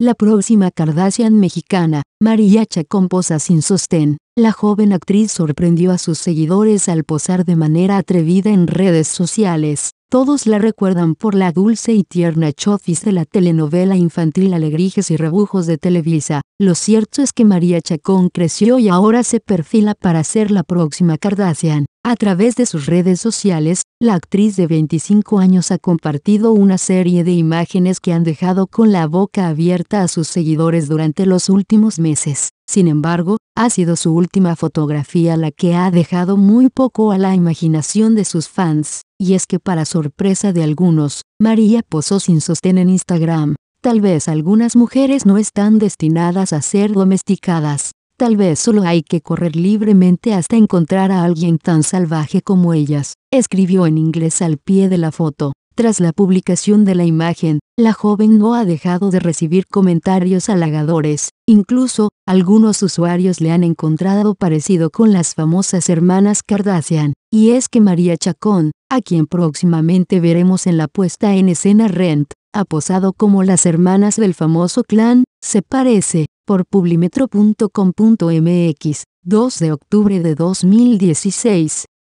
La próxima Kardashian mexicana, María Chacón posa sin sostén. La joven actriz sorprendió a sus seguidores al posar de manera atrevida en redes sociales. Todos la recuerdan por la dulce y tierna chofis de la telenovela infantil Alegrijes y Rebujos de Televisa. Lo cierto es que María Chacón creció y ahora se perfila para ser la próxima Kardashian. A través de sus redes sociales, la actriz de 25 años ha compartido una serie de imágenes que han dejado con la boca abierta a sus seguidores durante los últimos meses. Sin embargo, ha sido su última fotografía la que ha dejado muy poco a la imaginación de sus fans, y es que para sorpresa de algunos, María posó sin sostén en Instagram. Tal vez algunas mujeres no están destinadas a ser domesticadas. Tal vez solo hay que correr libremente hasta encontrar a alguien tan salvaje como ellas, escribió en inglés al pie de la foto. Tras la publicación de la imagen, la joven no ha dejado de recibir comentarios halagadores, incluso, algunos usuarios le han encontrado parecido con las famosas hermanas Kardashian, y es que María Chacón, a quien próximamente veremos en la puesta en escena Rent, ha posado como las hermanas del famoso clan, se parece, por publimetro.com.mx, 2 de octubre de 2016.